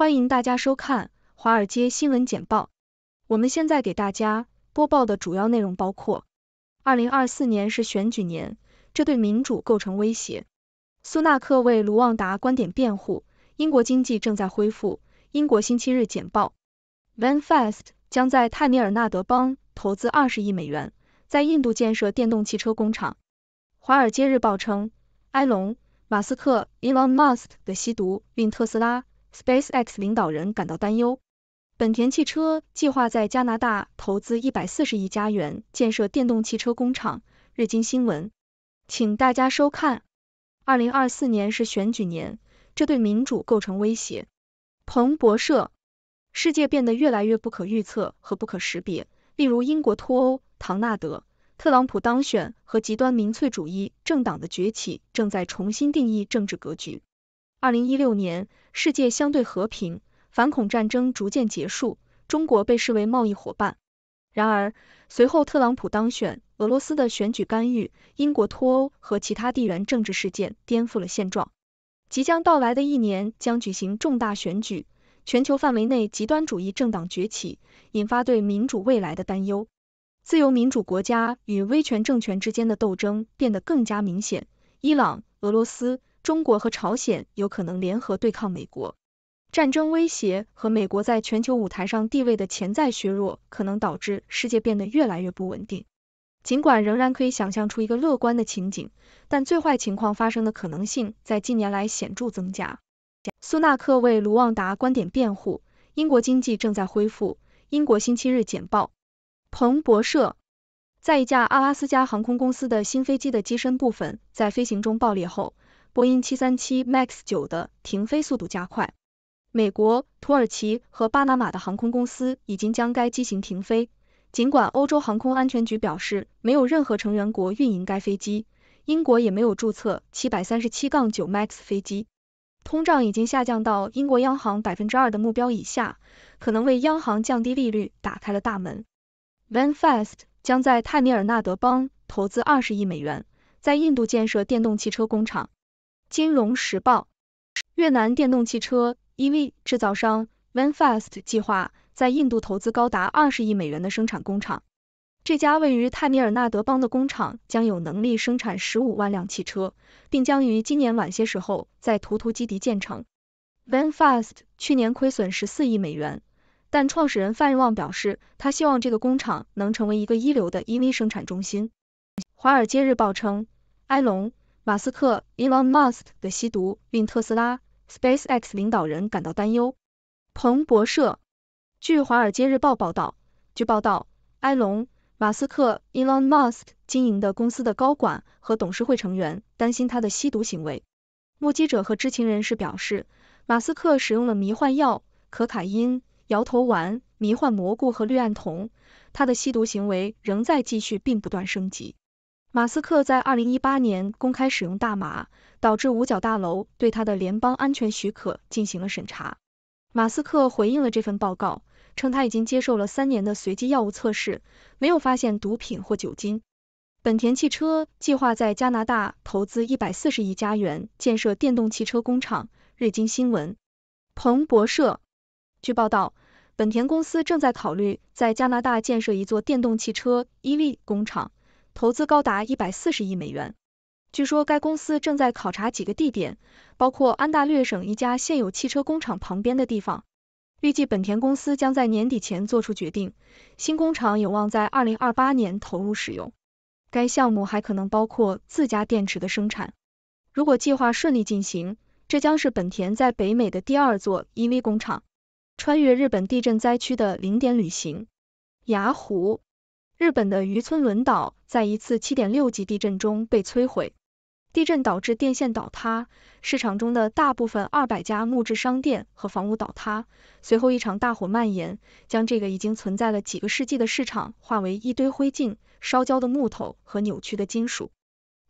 欢迎大家收看《华尔街新闻简报》。我们现在给大家播报的主要内容包括：二零二四年是选举年，这对民主构成威胁。苏纳克为卢旺达观点辩护。英国经济正在恢复。英国《星期日简报》：Vanfast 将在泰米尔纳德邦投资二十亿美元，在印度建设电动汽车工厂。《华尔街日报》称，埃隆·马斯克 （Elon Musk） 的吸毒令特斯拉。SpaceX 领导人感到担忧。本田汽车计划在加拿大投资一百四十亿加元建设电动汽车工厂。日经新闻，请大家收看。二零二四年是选举年，这对民主构成威胁。彭博社，世界变得越来越不可预测和不可识别。例如，英国脱欧、唐纳德·特朗普当选和极端民粹主义政党的崛起正在重新定义政治格局。二零一六年，世界相对和平，反恐战争逐渐结束，中国被视为贸易伙伴。然而，随后特朗普当选，俄罗斯的选举干预，英国脱欧和其他地缘政治事件颠覆了现状。即将到来的一年将举行重大选举，全球范围内极端主义政党崛起，引发对民主未来的担忧。自由民主国家与威权政权之间的斗争变得更加明显。伊朗、俄罗斯。中国和朝鲜有可能联合对抗美国，战争威胁和美国在全球舞台上地位的潜在削弱可能导致世界变得越来越不稳定。尽管仍然可以想象出一个乐观的情景，但最坏情况发生的可能性在近年来显著增加。苏纳克为卢旺达观点辩护。英国经济正在恢复。英国《星期日简报》、彭博社在一架阿拉斯加航空公司的新飞机的机身部分在飞行中爆裂后。波音七三七 MAX 九的停飞速度加快，美国、土耳其和巴拿马的航空公司已经将该机型停飞。尽管欧洲航空安全局表示没有任何成员国运营该飞机，英国也没有注册七百三十七杠九 MAX 飞机。通胀已经下降到英国央行百分之二的目标以下，可能为央行降低利率打开了大门。Van f e s t 将在泰米尔纳德邦投资二十亿美元，在印度建设电动汽车工厂。金融时报：越南电动汽车 EV 制造商 Vanfast 计划在印度投资高达二十亿美元的生产工厂。这家位于泰米尔纳德邦的工厂将有能力生产十五万辆汽车，并将于今年晚些时候在图图基迪建成。Vanfast 去年亏损十四亿美元，但创始人范日旺表示，他希望这个工厂能成为一个一流的 EV 生产中心。华尔街日报称，埃隆。马斯克 （Elon Musk） 的吸毒令特斯拉 （SpaceX） 领导人感到担忧。彭博社，据《华尔街日报》报道，据报道，埃隆·马斯克 （Elon Musk） 经营的公司的高管和董事会成员担心他的吸毒行为。目击者和知情人士表示，马斯克使用了迷幻药、可卡因、摇头丸、迷幻蘑菇和氯胺酮，他的吸毒行为仍在继续并不断升级。马斯克在二零一八年公开使用大麻，导致五角大楼对他的联邦安全许可进行了审查。马斯克回应了这份报告，称他已经接受了三年的随机药物测试，没有发现毒品或酒精。本田汽车计划在加拿大投资一百四十亿加元建设电动汽车工厂。日经新闻、彭博社据报道，本田公司正在考虑在加拿大建设一座电动汽车伊 v 工厂。投资高达一百四十亿美元。据说该公司正在考察几个地点，包括安大略省一家现有汽车工厂旁边的地方。预计本田公司将在年底前做出决定，新工厂有望在二零二八年投入使用。该项目还可能包括自家电池的生产。如果计划顺利进行，这将是本田在北美的第二座 EV 工厂。穿越日本地震灾区的零点旅行，雅虎。日本的渔村轮岛在一次7.6级地震中被摧毁，地震导致电线倒塌，市场中的大部分200家木质商店和房屋倒塌。随后一场大火蔓延，将这个已经存在了几个世纪的市场化为一堆灰烬、烧焦的木头和扭曲的金属。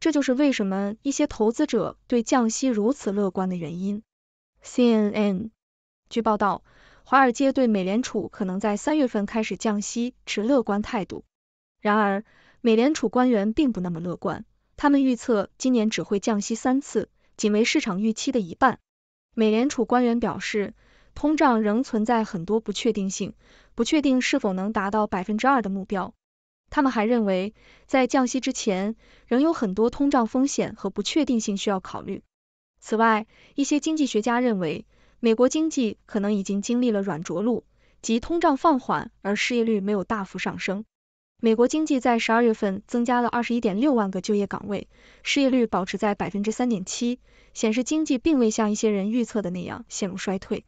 这就是为什么一些投资者对降息如此乐观的原因。CNN 据报道，华尔街对美联储可能在三月份开始降息持乐观态度。然而，美联储官员并不那么乐观。他们预测今年只会降息三次，仅为市场预期的一半。美联储官员表示，通胀仍存在很多不确定性，不确定是否能达到百分之二的目标。他们还认为，在降息之前，仍有很多通胀风险和不确定性需要考虑。此外，一些经济学家认为，美国经济可能已经经历了软着陆，即通胀放缓，而失业率没有大幅上升。美国经济在十二月份增加了二十一点六万个就业岗位，失业率保持在百分之三点七，显示经济并未像一些人预测的那样陷入衰退。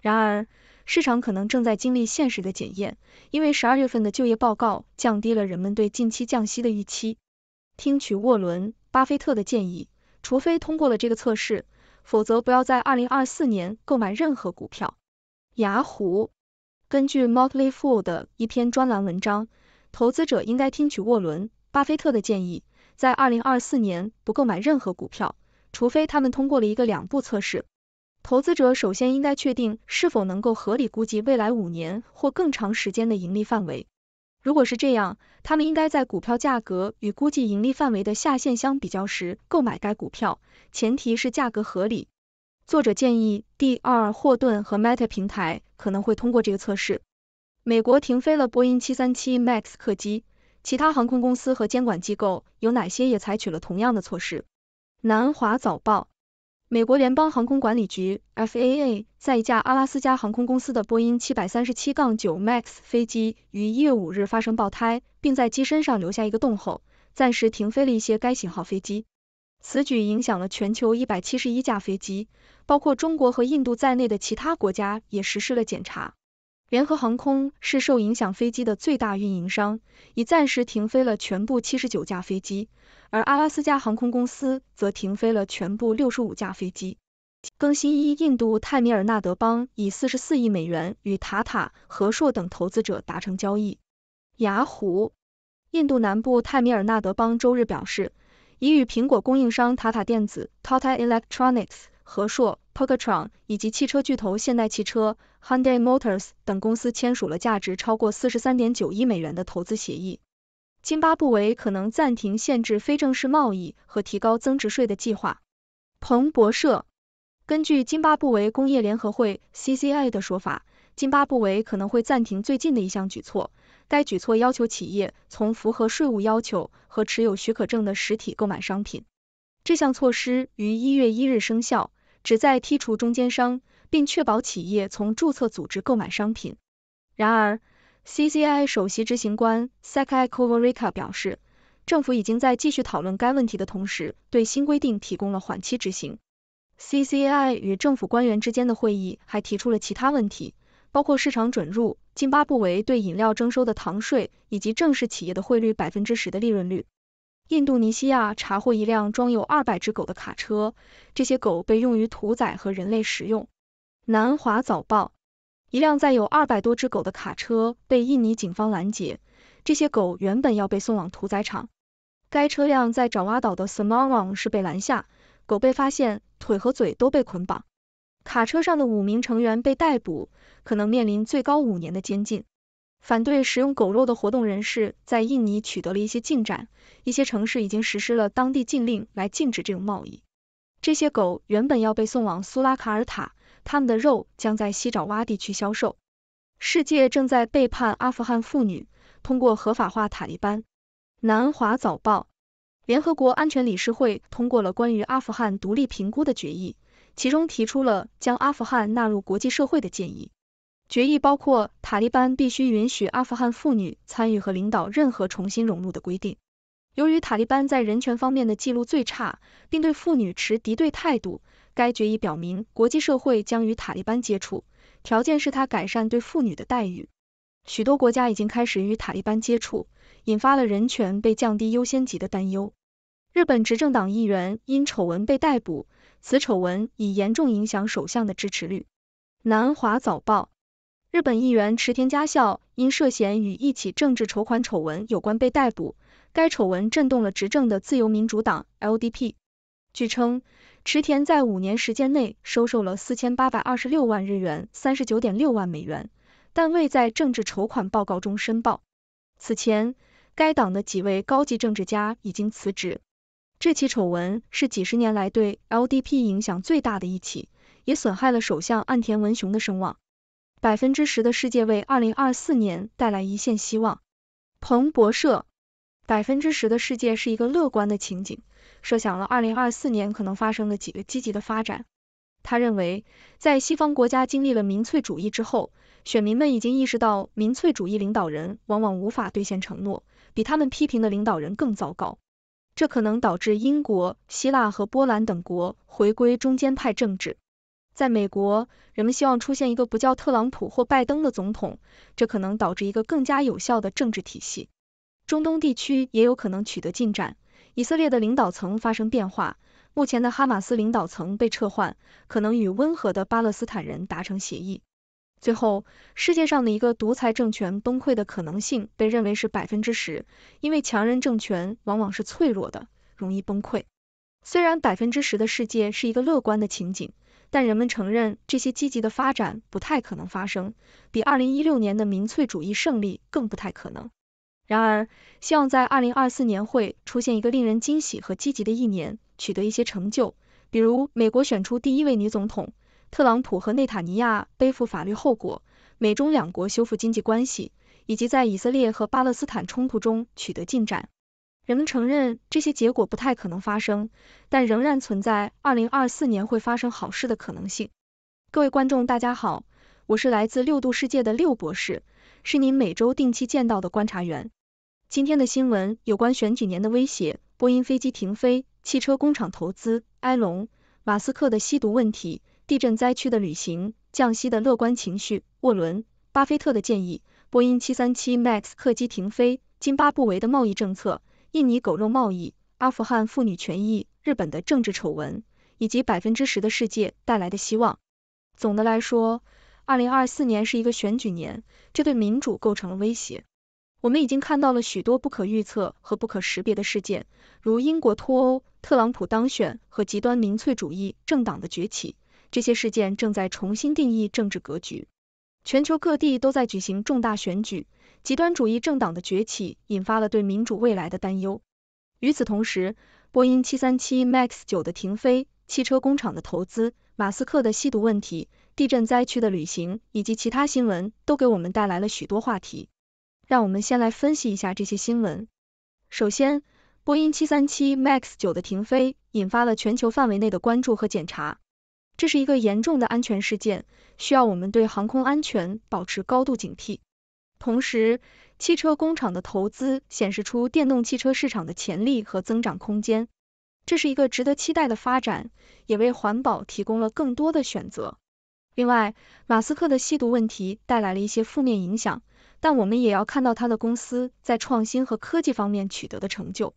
然而，市场可能正在经历现实的检验，因为十二月份的就业报告降低了人们对近期降息的预期。听取沃伦·巴菲特的建议，除非通过了这个测试，否则不要在二零二四年购买任何股票。雅虎根据 Motley Fool 的一篇专栏文章。投资者应该听取沃伦·巴菲特的建议，在二零二四年不购买任何股票，除非他们通过了一个两步测试。投资者首先应该确定是否能够合理估计未来五年或更长时间的盈利范围。如果是这样，他们应该在股票价格与估计盈利范围的下限相比较时购买该股票，前提是价格合理。作者建议，D.R. 霍顿和 Meta 平台可能会通过这个测试。美国停飞了波音七三七 MAX 客机，其他航空公司和监管机构有哪些也采取了同样的措施？南华早报：美国联邦航空管理局 FAA 在一架阿拉斯加航空公司的波音七百三十七杠九 MAX 飞机于一月五日发生爆胎，并在机身上留下一个洞后，暂时停飞了一些该型号飞机。此举影响了全球一百七十一架飞机，包括中国和印度在内的其他国家也实施了检查。联合航空是受影响飞机的最大运营商，已暂时停飞了全部七十九架飞机，而阿拉斯加航空公司则停飞了全部六十五架飞机。更新一：印度泰米尔纳德邦以四十四亿美元与塔塔、和硕等投资者达成交易。雅虎，印度南部泰米尔纳德邦周日表示，已与苹果供应商塔塔电子 （Tata Electronics） 和硕。p o g c a t r o n 以及汽车巨头现代汽车 （Hyundai Motors） 等公司签署了价值超过四十三点九亿美元的投资协议。津巴布韦可能暂停限制非正式贸易和提高增值税的计划。彭博社根据津巴布韦工业联合会 （CCI） 的说法，津巴布韦可能会暂停最近的一项举措，该举措要求企业从符合税务要求和持有许可证的实体购买商品。这项措施于一月一日生效。旨在剔除中间商，并确保企业从注册组织购买商品。然而，CCI 首席执行官 Sekai k o v a r i k a 表示，政府已经在继续讨论该问题的同时，对新规定提供了缓期执行。CCI 与政府官员之间的会议还提出了其他问题，包括市场准入、津巴布韦对饮料征收的糖税，以及正式企业的汇率百分之十的利润率。印度尼西亚查获一辆装有二百只狗的卡车，这些狗被用于屠宰和人类食用。南华早报：一辆载有二百多只狗的卡车被印尼警方拦截，这些狗原本要被送往屠宰场。该车辆在爪哇岛的 s a m a r a n g 市被拦下，狗被发现腿和嘴都被捆绑。卡车上的五名成员被逮捕，可能面临最高五年的监禁。反对食用狗肉的活动人士在印尼取得了一些进展，一些城市已经实施了当地禁令来禁止这种贸易。这些狗原本要被送往苏拉卡尔塔，他们的肉将在西爪哇地区销售。世界正在背叛阿富汗妇女，通过合法化塔利班。南华早报，联合国安全理事会通过了关于阿富汗独立评估的决议，其中提出了将阿富汗纳入国际社会的建议。决议包括塔利班必须允许阿富汗妇女参与和领导任何重新融入的规定。由于塔利班在人权方面的记录最差，并对妇女持敌对态度，该决议表明国际社会将与塔利班接触，条件是他改善对妇女的待遇。许多国家已经开始与塔利班接触，引发了人权被降低优先级的担忧。日本执政党议员因丑闻被逮捕，此丑闻已严重影响首相的支持率。南华早报。日本议员池田佳孝因涉嫌与一起政治筹款丑闻有关被逮捕，该丑闻震动了执政的自由民主党 （LDP）。据称，池田在五年时间内收受了四千八百二十六万日元（三十九点六万美元），但未在政治筹款报告中申报。此前，该党的几位高级政治家已经辞职。这起丑闻是几十年来对 LDP 影响最大的一起，也损害了首相岸田文雄的声望。百分之十的世界为二零二四年带来一线希望。彭博社，百分之十的世界是一个乐观的情景，设想了二零二四年可能发生的几个积极的发展。他认为，在西方国家经历了民粹主义之后，选民们已经意识到民粹主义领导人往往无法兑现承诺，比他们批评的领导人更糟糕。这可能导致英国、希腊和波兰等国回归中间派政治。在美国，人们希望出现一个不叫特朗普或拜登的总统，这可能导致一个更加有效的政治体系。中东地区也有可能取得进展，以色列的领导层发生变化，目前的哈马斯领导层被撤换，可能与温和的巴勒斯坦人达成协议。最后，世界上的一个独裁政权崩溃的可能性被认为是百分之十，因为强人政权往往是脆弱的，容易崩溃。虽然百分之十的世界是一个乐观的情景。但人们承认这些积极的发展不太可能发生，比二零一六年的民粹主义胜利更不太可能。然而，希望在二零二四年会出现一个令人惊喜和积极的一年，取得一些成就，比如美国选出第一位女总统，特朗普和内塔尼亚背负法律后果，美中两国修复经济关系，以及在以色列和巴勒斯坦冲突中取得进展。人们承认这些结果不太可能发生，但仍然存在二零二四年会发生好事的可能性。各位观众，大家好，我是来自六度世界的六博士，是您每周定期见到的观察员。今天的新闻有关选举年的威胁，波音飞机停飞，汽车工厂投资，埃隆马斯克的吸毒问题，地震灾区的旅行，降息的乐观情绪，沃伦巴菲特的建议，波音七三七 MAX 客机停飞，津巴布韦的贸易政策。印尼狗肉贸易、阿富汗妇女权益、日本的政治丑闻，以及百分之十的世界带来的希望。总的来说，二零二四年是一个选举年，这对民主构成了威胁。我们已经看到了许多不可预测和不可识别的事件，如英国脱欧、特朗普当选和极端民粹主义政党的崛起。这些事件正在重新定义政治格局。全球各地都在举行重大选举。极端主义政党的崛起引发了对民主未来的担忧。与此同时，波音七三七 MAX 九的停飞、汽车工厂的投资、马斯克的吸毒问题、地震灾区的旅行以及其他新闻都给我们带来了许多话题。让我们先来分析一下这些新闻。首先，波音七三七 MAX 九的停飞引发了全球范围内的关注和检查，这是一个严重的安全事件，需要我们对航空安全保持高度警惕。同时，汽车工厂的投资显示出电动汽车市场的潜力和增长空间，这是一个值得期待的发展，也为环保提供了更多的选择。另外，马斯克的吸毒问题带来了一些负面影响，但我们也要看到他的公司在创新和科技方面取得的成就。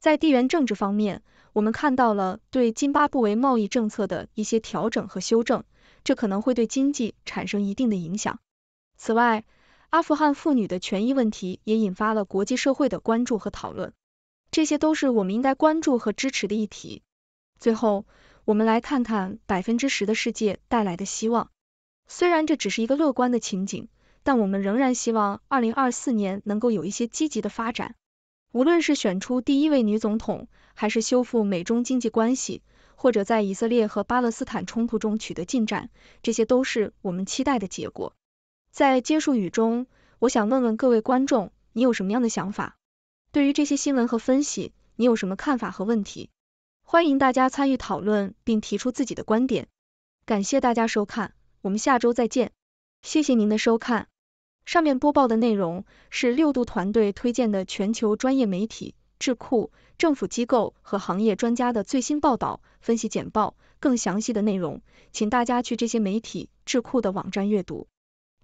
在地缘政治方面，我们看到了对津巴布韦贸易政策的一些调整和修正，这可能会对经济产生一定的影响。此外，阿富汗妇女的权益问题也引发了国际社会的关注和讨论，这些都是我们应该关注和支持的议题。最后，我们来看看百分之十的世界带来的希望。虽然这只是一个乐观的情景，但我们仍然希望二零二四年能够有一些积极的发展。无论是选出第一位女总统，还是修复美中经济关系，或者在以色列和巴勒斯坦冲突中取得进展，这些都是我们期待的结果。在结束语中，我想问问各位观众，你有什么样的想法？对于这些新闻和分析，你有什么看法和问题？欢迎大家参与讨论并提出自己的观点。感谢大家收看，我们下周再见。谢谢您的收看。上面播报的内容是六度团队推荐的全球专业媒体、智库、政府机构和行业专家的最新报道、分析简报。更详细的内容，请大家去这些媒体、智库的网站阅读。